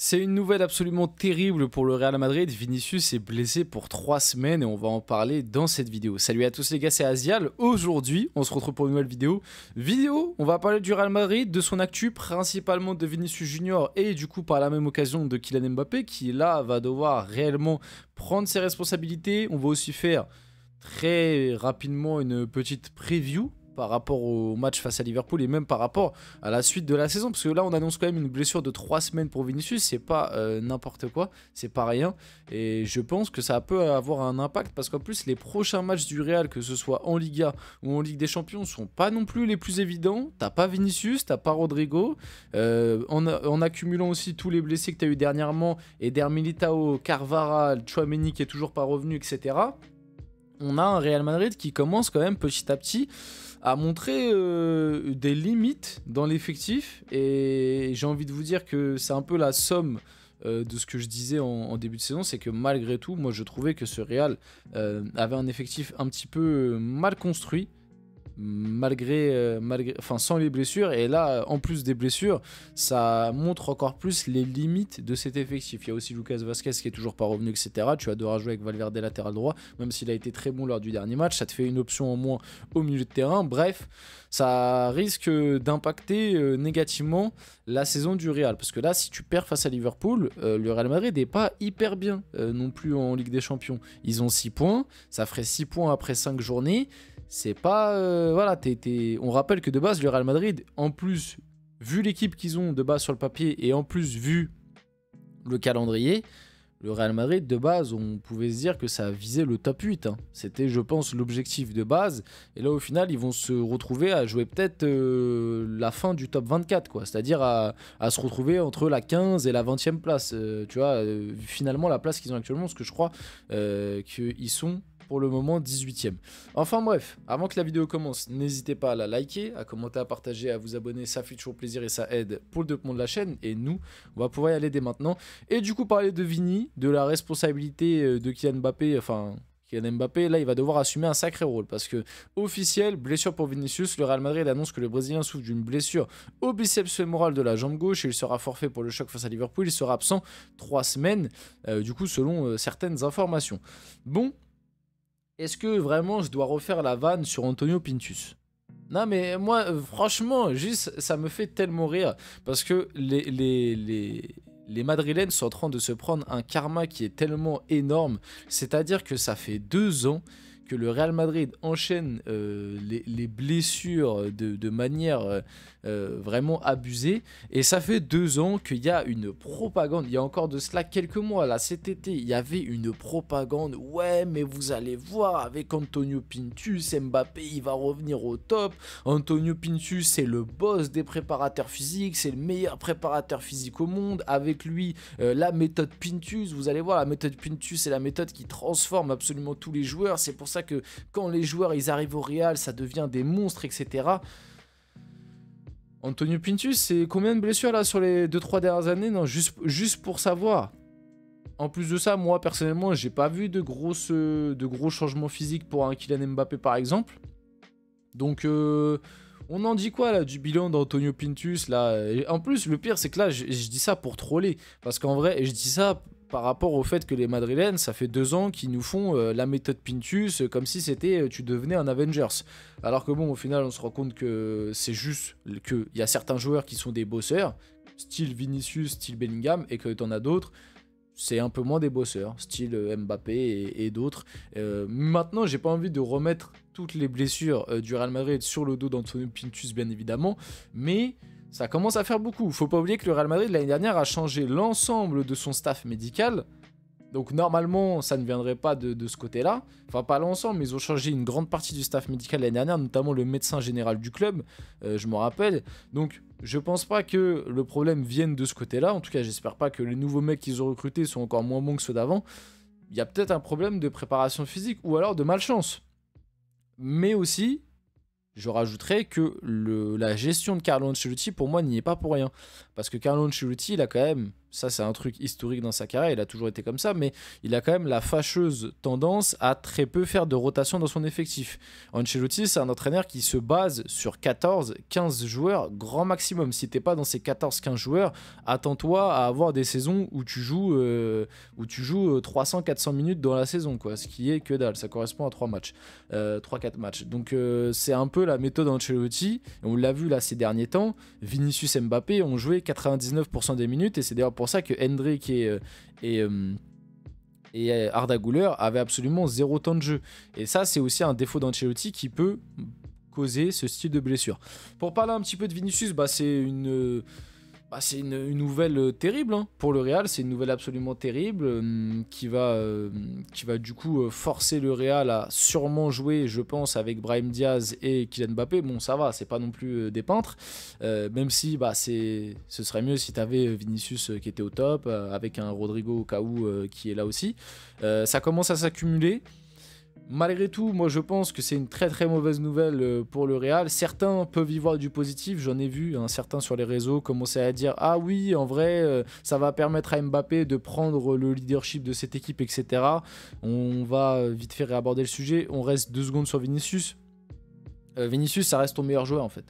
C'est une nouvelle absolument terrible pour le Real Madrid. Vinicius est blessé pour trois semaines et on va en parler dans cette vidéo. Salut à tous les gars, c'est Asial. Aujourd'hui, on se retrouve pour une nouvelle vidéo. Vidéo, on va parler du Real Madrid, de son actu, principalement de Vinicius Junior et du coup par la même occasion de Kylian Mbappé qui là va devoir réellement prendre ses responsabilités. On va aussi faire très rapidement une petite preview par rapport au match face à Liverpool et même par rapport à la suite de la saison. Parce que là, on annonce quand même une blessure de 3 semaines pour Vinicius. C'est pas euh, n'importe quoi, c'est pas rien. Et je pense que ça peut avoir un impact parce qu'en plus, les prochains matchs du Real, que ce soit en Liga ou en Ligue des Champions, sont pas non plus les plus évidents. T'as pas Vinicius, t'as pas Rodrigo. Euh, en, accumulant aussi tous les blessés que t'as eu dernièrement, Eder Militao, Carvara, Chouameni qui est toujours pas revenu, etc on a un Real Madrid qui commence quand même petit à petit a montré euh, des limites dans l'effectif. Et j'ai envie de vous dire que c'est un peu la somme euh, de ce que je disais en, début de saison, c'est que malgré tout, moi je trouvais que ce Real euh, avait un effectif un petit peu mal construit malgré, euh, malgré, enfin sans les blessures. Et là, euh, en plus des blessures, ça montre encore plus les limites de cet effectif. Il y a aussi Lucas Vasquez qui est toujours pas revenu, etc. Tu as devoir jouer avec Valverde latéral droit, même s'il a été très bon lors du dernier match. Ça te fait une option au moins au milieu de terrain. Bref, ça risque d'impacter euh, négativement la saison du Real. Parce que là, si tu perds face à Liverpool, le Real Madrid n'est pas hyper bien non plus en Ligue des Champions. Ils ont 6 points, ça ferait 6 points après 5 journées c'est pas. Euh, voilà, on rappelle que de base, le Real Madrid, en plus, vu l'équipe qu'ils ont de base sur le papier et en plus, vu le calendrier, le Real Madrid, de base, on pouvait se dire que ça visait le top 8. Hein. C'était, je pense, l'objectif de base. Et là, au final, ils vont se retrouver à jouer peut-être euh, la fin du top 24, quoi. C'est-à-dire à, se retrouver entre la 15 et la 20e place. Euh, tu vois, finalement, la place qu'ils ont actuellement, ce que je crois qu'ils sont pour le moment 18ème. Enfin bref, avant que la vidéo commence, n'hésitez pas à la liker, à commenter, à partager, à vous abonner, ça fait toujours plaisir et ça aide pour le développement de la chaîne. Et nous, on va pouvoir y aller dès maintenant. Et du coup, parler de Vini, de la responsabilité euh, de Kylian Mbappé, enfin Kylian Mbappé, là, il va devoir assumer un sacré rôle parce que, officiel, blessure pour Vinicius, le Real Madrid annonce que le Brésilien souffre d'une blessure au biceps fémoral de la jambe gauche et il sera forfait pour le choc face à Liverpool. Il sera absent trois semaines, euh, du coup, selon euh, certaines informations. Bon, est-ce que vraiment je dois refaire la vanne sur Antonio Pintus non mais moi euh, franchement juste ça me fait tellement rire parce que les, les, les, les Madrilènes sont en train de se prendre un karma qui est tellement énorme, c'est-à-dire que ça fait deux ans que le Real Madrid enchaîne euh, les, blessures de, manière euh, euh, vraiment abusée. Et ça fait deux ans qu'il y a une propagande. Il y a encore de cela quelques mois, là, cet été, il y avait une propagande. Ouais, mais vous allez voir, avec Antonio Pintus, Mbappé, il va revenir au top. Antonio Pintus, c'est le boss des préparateurs physiques, c'est le meilleur préparateur physique au monde. Avec lui, la méthode Pintus, vous allez voir, la méthode Pintus, c'est la méthode qui transforme absolument tous les joueurs. C'est pour ça que quand les joueurs ils arrivent au Real, ça devient des monstres, etc. Antonio Pintus, c'est combien de blessures là sur les 2-3 dernières années Non, juste, juste pour savoir. En plus de ça, moi personnellement, j'ai pas vu de, grosses, de gros changements physiques pour un Kylian Mbappé par exemple. Donc, euh, on en dit quoi là du bilan d'Antonio Pintus là En plus, le pire, c'est que là, je, je dis ça pour troller. Parce qu'en vrai, je dis ça par rapport au fait que les Madrilènes, ça fait deux ans qu'ils nous font euh, la méthode Pintus euh, comme si c'était euh, tu devenais un Avengers. Alors que bon, au final, on se rend compte que c'est juste qu'il y a certains joueurs qui sont des bosseurs, style Vinicius, style Bellingham, et que en as d'autres, c'est un peu moins des bosseurs, style Mbappé et, d'autres. maintenant, j'ai pas envie de remettre toutes les blessures du Real Madrid sur le dos d'Antonio Pintus, bien évidemment, mais ça commence à faire beaucoup. Faut pas oublier que le Real Madrid l'année dernière a changé l'ensemble de son staff médical. Donc normalement, ça ne viendrait pas de, ce côté-là. Enfin, pas l'ensemble, mais ils ont changé une grande partie du staff médical l'année dernière, notamment le médecin général du club, euh, je m'en rappelle. Donc je pense pas que le problème vienne de ce côté-là. En tout cas, j'espère pas que les nouveaux mecs qu'ils ont recrutés sont encore moins bons que ceux d'avant. Il y a peut-être un problème de préparation physique ou alors de malchance. Mais aussi, je rajouterai que la gestion de Carlo Ancelotti, pour moi, n'y est pas pour rien. Parce que Carlo Ancelotti, il a quand même ça c'est un truc historique dans sa carrière, il a toujours été comme ça, mais il a quand même la fâcheuse tendance à très peu faire de rotation dans son effectif. Ancelotti, c'est un entraîneur qui se base sur 14, 15 joueurs grand maximum. Si t'es pas dans ces 14, 15 joueurs, attends-toi à avoir des saisons où tu joues, euh, où tu joues 300, euh, 400 minutes dans la saison, quoi. Ce qui est que dalle, ça correspond à 3 matchs, 3-4 euh, matchs. Donc c'est un peu la méthode Ancelotti, on l'a vu là ces derniers temps, Vinicius Mbappé ont joué 99% des minutes et c'est d'ailleurs c'est pour ça que Hendrik euh, et, euh, et, euh, Arda Güler avaient absolument zéro temps de jeu. Et ça, c'est aussi un défaut d'Ancelotti qui peut causer ce style de blessure. Pour parler un petit peu de Vinicius, bah, c'est une bah, c'est une, nouvelle euh, terrible hein. pour le Real. C'est une nouvelle absolument terrible euh, qui va, euh, qui va du coup forcer le Real à sûrement jouer, je pense, avec Brahim Diaz et Kylian Mbappé. Bon, ça va, c'est pas non plus des peintres, même si bah c'est, ce serait mieux si tu avais Vinicius qui était au top avec un Rodrigo au cas où qui est là aussi. ça commence à s'accumuler. Malgré tout, moi je pense que c'est une très très mauvaise nouvelle euh, pour le Real. Certains peuvent y voir du positif, j'en ai vu hein, certains sur les réseaux commencer à dire Ah oui, en vrai, euh, ça va permettre à Mbappé de prendre le leadership de cette équipe, etc. On va euh, vite faire réaborder le sujet. On reste deux secondes sur Vinicius. Vinicius, ça reste ton meilleur joueur en fait.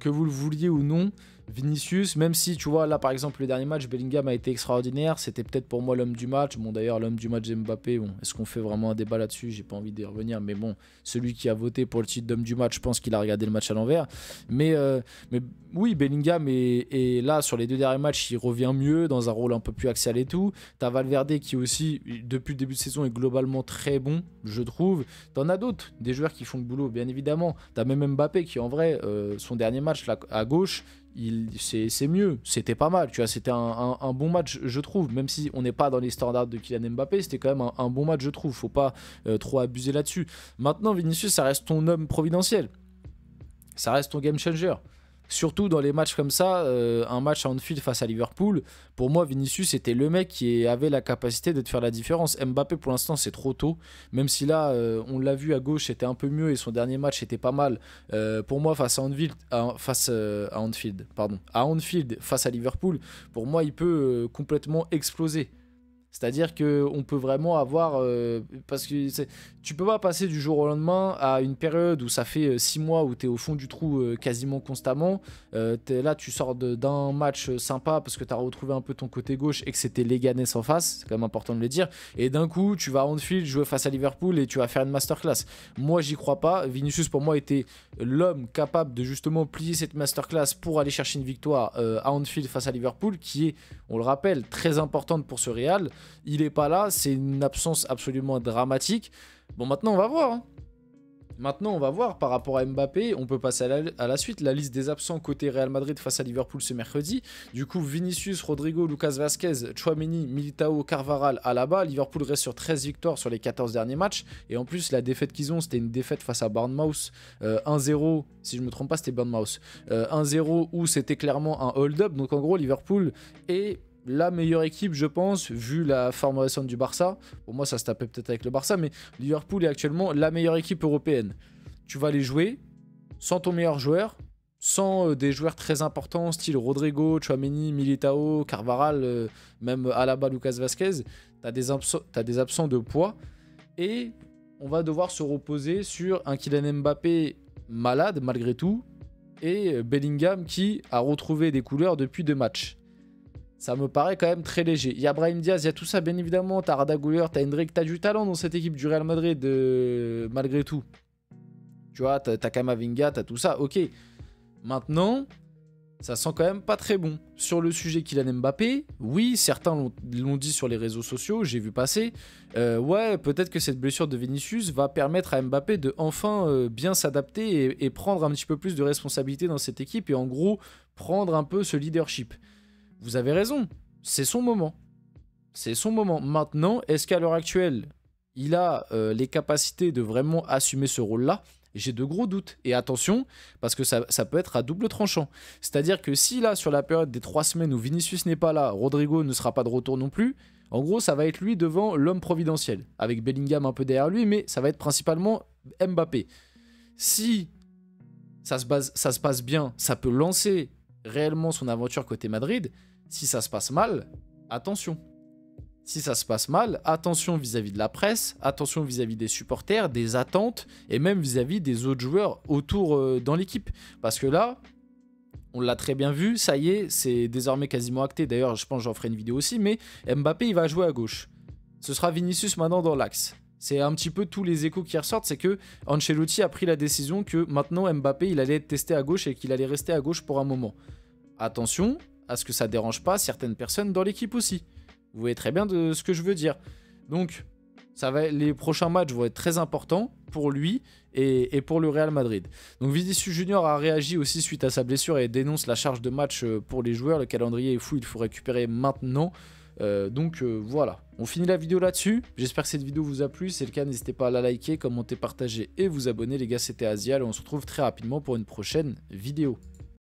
que vous le vouliez ou non, Vinicius, même si tu vois là par exemple le dernier match, Bellingham a été extraordinaire, c'était peut-être pour moi l'homme du match. Bon d'ailleurs l'homme du match Mbappé, bon, est-ce qu'on fait vraiment un débat là-dessus J'ai pas envie d'y revenir, mais bon, celui qui a voté pour le titre d'homme du match, je pense qu'il a regardé le match à l'envers. Mais, euh, mais oui, Bellingham est, là sur les deux derniers matchs, il revient mieux dans un rôle un peu plus axial et tout. T'as Valverde qui aussi depuis le début de saison est globalement très bon, je trouve. T'en as d'autres, des joueurs qui font le boulot bien évidemment. T'as même Mbappé qui en vrai euh, son dernier match là, à gauche c'est mieux, c'était pas mal, tu vois, c'était un, bon match, je trouve, même si on n'est pas dans les standards de Kylian Mbappé, c'était quand même un, bon match, je trouve, faut pas euh, trop abuser là-dessus. Maintenant, Vinicius, ça reste ton homme providentiel, ça reste ton game changer surtout dans les matchs comme ça, euh, un match à Anfield face à Liverpool, pour moi Vinicius était le mec qui avait la capacité de faire la différence. Mbappé pour l'instant c'est trop tôt, même si là euh, on l'a vu à gauche c'était un peu mieux et son dernier match était pas mal. Euh, pour moi face à Anfield, face à Anfield, pardon, à Anfield face à Liverpool, pour moi il peut complètement exploser. C'est-à-dire qu'on peut vraiment avoir euh, parce que tu peux pas passer du jour au lendemain à une période où ça fait 6 euh, mois où tu es au fond du trou euh, quasiment constamment. là, tu sors d'un match sympa parce que tu as retrouvé un peu ton côté gauche et que c'était Leganés en face. C'est quand même important de le dire. Et d'un coup, tu vas à Anfield jouer face à Liverpool et tu vas faire une masterclass. Moi, j'y crois pas. Vinicius pour moi était l'homme capable de justement plier cette masterclass pour aller chercher une victoire à Anfield face à Liverpool, qui est, on le rappelle, très importante pour ce Real. Il n'est pas là, c'est une absence absolument dramatique. Bon, maintenant, on va voir. Hein. Maintenant, on va voir par rapport à Mbappé, on peut passer à la, suite. La liste des absents côté Real Madrid face à Liverpool ce mercredi. Du coup, Vinicius, Rodrigo, Lucas Vasquez, Chouameni, Militao, Carvaral, à bas. Liverpool reste sur 13 victoires sur les 14 derniers matchs. Et en plus, la défaite qu'ils ont, c'était une défaite face à Bournemouth. 1-0, euh, si je ne me trompe pas, c'était Bournemouth. 1-0 euh, où c'était clairement un hold-up. Donc en gros, Liverpool est la meilleure équipe, je pense, vu la forme récente du Barça. Pour moi, ça se tapait peut-être avec le Barça, mais Liverpool est actuellement la meilleure équipe européenne. Tu vas les jouer sans ton meilleur joueur, sans euh, des joueurs très importants, style Rodrigo, Chouameni, Militao, Carvaral, euh, même Alaba, Lucas Vasquez, tu as, as, des absents de poids. Et on va devoir se reposer sur un Kylian Mbappé malade malgré tout, et Bellingham qui a retrouvé des couleurs depuis deux matchs. Ça me paraît quand même très léger. Il y Brahim Diaz, il y a tout ça, bien évidemment. T'as Radagouilleur, t'as Hendrik, t'as du talent dans cette équipe du Real Madrid, euh, malgré tout. Tu vois, t'as Kamavinga, t'as tout ça, ok. Maintenant, ça sent quand même pas très bon. Sur le sujet qu'il a Mbappé, oui, certains l'ont dit sur les réseaux sociaux, j'ai vu passer. Euh, ouais, peut-être que cette blessure de Vinicius va permettre à Mbappé de enfin euh, bien s'adapter et, prendre un petit peu plus de responsabilité dans cette équipe et en gros prendre un peu ce leadership vous avez raison, c'est son moment. C'est son moment. Maintenant, est-ce qu'à l'heure actuelle, il a euh, les capacités de vraiment assumer ce rôle-là J'ai de gros doutes. Et attention, parce que ça, peut être à double tranchant. C'est-à-dire que si là, sur la période des trois semaines où Vinicius n'est pas là, Rodrigo ne sera pas de retour non plus, en gros, ça va être lui devant l'homme providentiel, avec Bellingham un peu derrière lui, mais ça va être principalement Mbappé. Si ça se, base, ça se passe bien, ça peut lancer réellement son aventure côté Madrid, si ça se passe mal, attention. Si ça se passe mal, attention vis-à-vis de la presse, attention vis-à-vis des supporters, des attentes, et même vis-à-vis des autres joueurs autour euh, dans l'équipe. Parce que là, on l'a très bien vu, ça y est, c'est désormais quasiment acté. D'ailleurs, je pense que j'en ferai une vidéo aussi, mais Mbappé, il va jouer à gauche. Ce sera Vinicius maintenant dans l'axe. C'est un petit peu tous les échos qui ressortent, c'est que Ancelotti a pris la décision que maintenant Mbappé, il allait être testé à gauche et qu'il allait rester à gauche pour un moment attention à ce que ça dérange pas certaines personnes dans l'équipe aussi. Vous voyez très bien de ce que je veux dire. Donc, ça va, les prochains matchs vont être très importants pour lui et, pour le Real Madrid. Donc Vinicius Junior a réagi aussi suite à sa blessure et dénonce la charge de match euh, pour les joueurs. Le calendrier est fou, il faut récupérer maintenant. Euh, donc euh, voilà, on finit la vidéo là-dessus. J'espère que cette vidéo vous a plu. Si c'est le cas, n'hésitez pas à la liker, commenter, partager et vous abonner. Les gars, c'était Asial et on se retrouve très rapidement pour une prochaine vidéo.